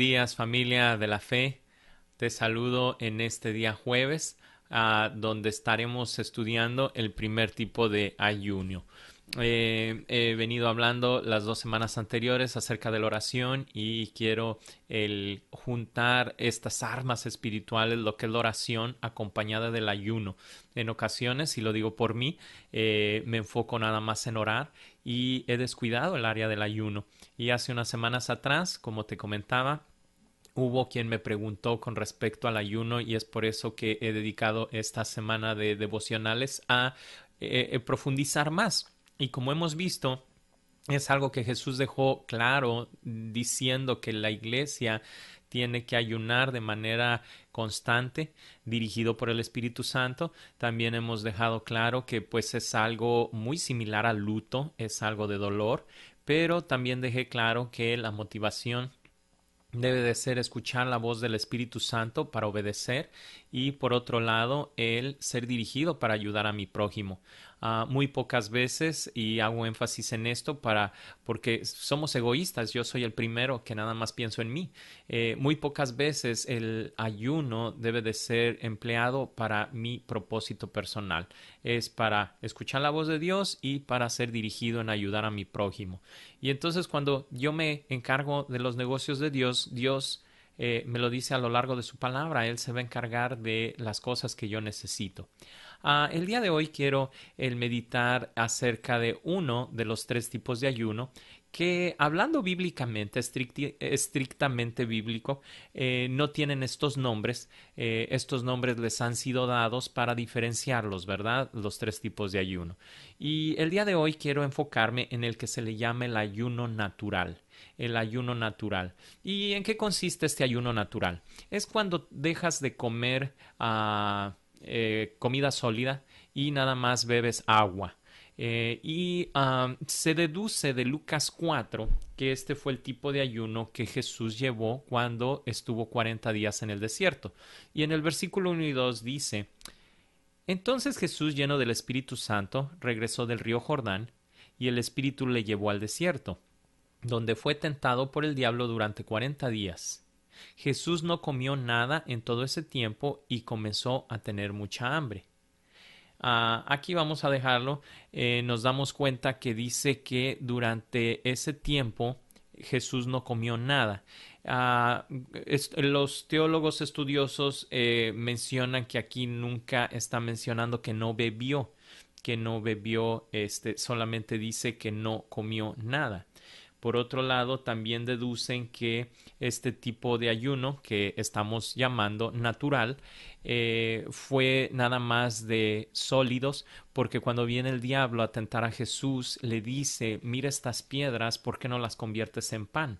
días familia de la fe. Te saludo en este día jueves, ah, donde estaremos estudiando el primer tipo de ayuno. Eh, he venido hablando las dos semanas anteriores acerca de la oración y quiero el juntar estas armas espirituales, lo que es la oración acompañada del ayuno. En ocasiones, y lo digo por mí, eh, me enfoco nada más en orar y he descuidado el área del ayuno. Y hace unas semanas atrás, como te comentaba, hubo quien me preguntó con respecto al ayuno y es por eso que he dedicado esta semana de devocionales a eh, eh, profundizar más. Y como hemos visto, es algo que Jesús dejó claro diciendo que la iglesia tiene que ayunar de manera constante, dirigido por el Espíritu Santo. También hemos dejado claro que pues es algo muy similar al luto, es algo de dolor, pero también dejé claro que la motivación debe de ser escuchar la voz del Espíritu Santo para obedecer y por otro lado el ser dirigido para ayudar a mi prójimo. Ah, muy pocas veces y hago énfasis en esto para porque somos egoístas. Yo soy el primero que nada más pienso en mí. Eh, muy pocas veces el ayuno debe de ser empleado para mi propósito personal. Es para escuchar la voz de Dios y para ser dirigido en ayudar a mi prójimo. Y entonces cuando yo me encargo de los negocios de Dios, Dios eh, me lo dice a lo largo de su palabra, Él se va a encargar de las cosas que yo necesito. Ah, el día de hoy quiero el eh, meditar acerca de uno de los tres tipos de ayuno que hablando bíblicamente, estrictamente bíblico, eh, no tienen estos nombres. Eh, estos nombres les han sido dados para diferenciarlos, ¿verdad? Los tres tipos de ayuno. Y el día de hoy quiero enfocarme en el que se le llama el ayuno natural el ayuno natural. ¿Y en qué consiste este ayuno natural? Es cuando dejas de comer a ah, eh, comida sólida y nada más bebes agua. Eh, y se deduce de Lucas 4 que este fue el tipo de ayuno que Jesús llevó cuando estuvo 40 días en el desierto. Y en el versículo 1 y 2 dice, entonces Jesús, lleno del Espíritu Santo, regresó del río Jordán, y el Espíritu le llevó al desierto, donde fue tentado por el diablo durante cuarenta días. Jesús no comió nada en todo ese tiempo y comenzó a tener mucha hambre. Ah, aquí vamos a dejarlo. Eh, nos damos cuenta que dice que durante ese tiempo Jesús no comió nada. Ah, los teólogos estudiosos eh, mencionan que aquí nunca está mencionando que no bebió, que no bebió, este, solamente dice que no comió nada. Por otro lado, también deducen que este tipo de ayuno que estamos llamando natural eh, fue nada más de sólidos, porque cuando viene el diablo a tentar a Jesús, le dice, mira estas piedras, ¿por qué no las conviertes en pan?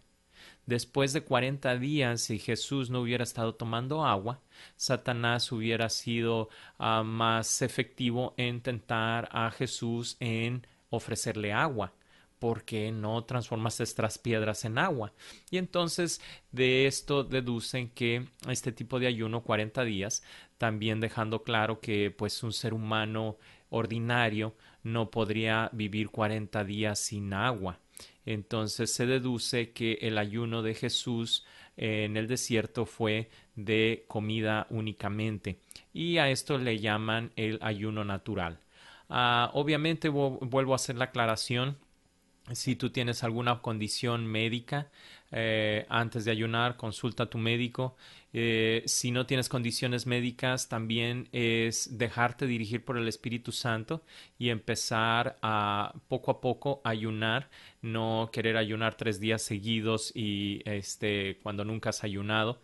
Después de 40 días, si Jesús no hubiera estado tomando agua, Satanás hubiera sido ah, más efectivo en tentar a Jesús en ofrecerle agua ¿por qué no transformas estas piedras en agua? Y entonces de esto deducen que este tipo de ayuno 40 días, también dejando claro que pues un ser humano ordinario no podría vivir 40 días sin agua. Entonces se deduce que el ayuno de Jesús en el desierto fue de comida únicamente y a esto le llaman el ayuno natural. Ah, obviamente vuelvo a hacer la aclaración si tú tienes alguna condición médica, eh, antes de ayunar, consulta a tu médico. Eh, si no tienes condiciones médicas, también es dejarte dirigir por el Espíritu Santo y empezar a poco a poco ayunar, no querer ayunar tres días seguidos y este, cuando nunca has ayunado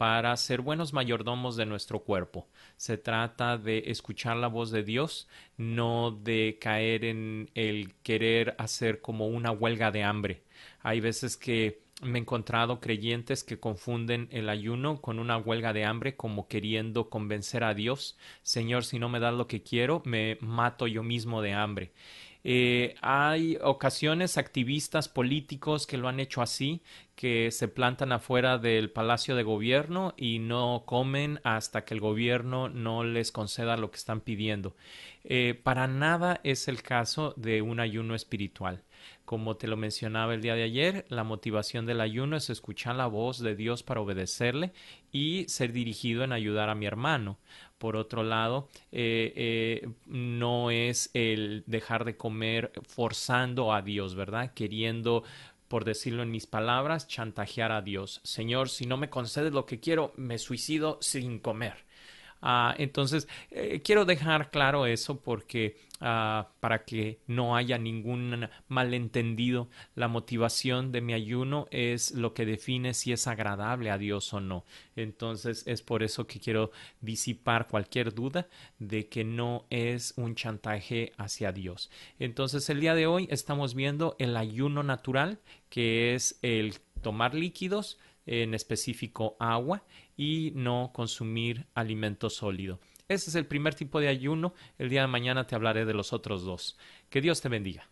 para ser buenos mayordomos de nuestro cuerpo. Se trata de escuchar la voz de Dios, no de caer en el querer hacer como una huelga de hambre. Hay veces que me he encontrado creyentes que confunden el ayuno con una huelga de hambre como queriendo convencer a Dios, Señor, si no me das lo que quiero, me mato yo mismo de hambre. Eh, hay ocasiones activistas políticos que lo han hecho así, que se plantan afuera del Palacio de Gobierno y no comen hasta que el gobierno no les conceda lo que están pidiendo. Eh, para nada es el caso de un ayuno espiritual. Como te lo mencionaba el día de ayer, la motivación del ayuno es escuchar la voz de Dios para obedecerle y ser dirigido en ayudar a mi hermano. Por otro lado, eh, eh, no es el dejar de comer forzando a Dios, ¿verdad? Queriendo por decirlo en mis palabras, chantajear a Dios. Señor, si no me concedes lo que quiero, me suicido sin comer. Ah, entonces, eh, quiero dejar claro eso porque ah, para que no haya ningún malentendido, la motivación de mi ayuno es lo que define si es agradable a Dios o no. Entonces, es por eso que quiero disipar cualquier duda de que no es un chantaje hacia Dios. Entonces, el día de hoy estamos viendo el ayuno natural, que es el tomar líquidos, en específico agua, y no consumir alimento sólido. Ese es el primer tipo de ayuno. El día de mañana te hablaré de los otros dos. Que Dios te bendiga.